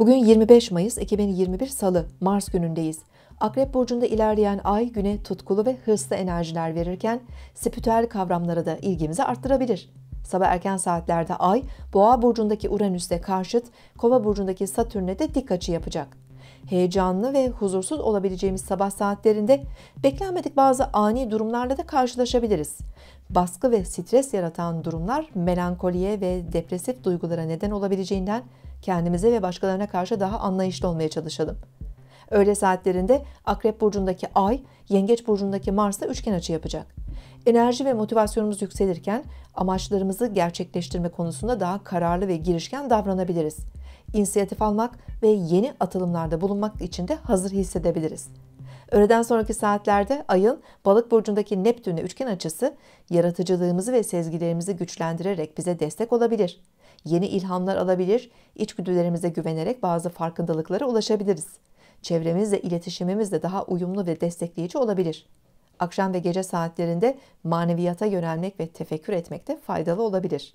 Bugün 25 Mayıs 2021 Salı, Mars günündeyiz. Akrep burcunda ilerleyen ay güne tutkulu ve hırslı enerjiler verirken spiritüel kavramlara da ilgimizi arttırabilir. Sabah erken saatlerde ay Boğa burcundaki Uranüs'le karşıt, Kova burcundaki Satürn'e de dik açı yapacak. Heyecanlı ve huzursuz olabileceğimiz sabah saatlerinde beklenmedik bazı ani durumlarla da karşılaşabiliriz. Baskı ve stres yaratan durumlar melankoliye ve depresif duygulara neden olabileceğinden kendimize ve başkalarına karşı daha anlayışlı olmaya çalışalım. Öğle saatlerinde Akrep burcundaki Ay, Yengeç burcundaki Mars'a üçgen açı yapacak. Enerji ve motivasyonumuz yükselirken amaçlarımızı gerçekleştirme konusunda daha kararlı ve girişken davranabiliriz. İnisiyatif almak ve yeni atılımlarda bulunmak için de hazır hissedebiliriz. Öğleden sonraki saatlerde ayın balık burcundaki Neptün'le üçgen açısı yaratıcılığımızı ve sezgilerimizi güçlendirerek bize destek olabilir. Yeni ilhamlar alabilir, içgüdülerimize güvenerek bazı farkındalıklara ulaşabiliriz. Çevremizle iletişimimiz de daha uyumlu ve destekleyici olabilir. Akşam ve gece saatlerinde maneviyata yönelmek ve tefekkür etmek de faydalı olabilir.''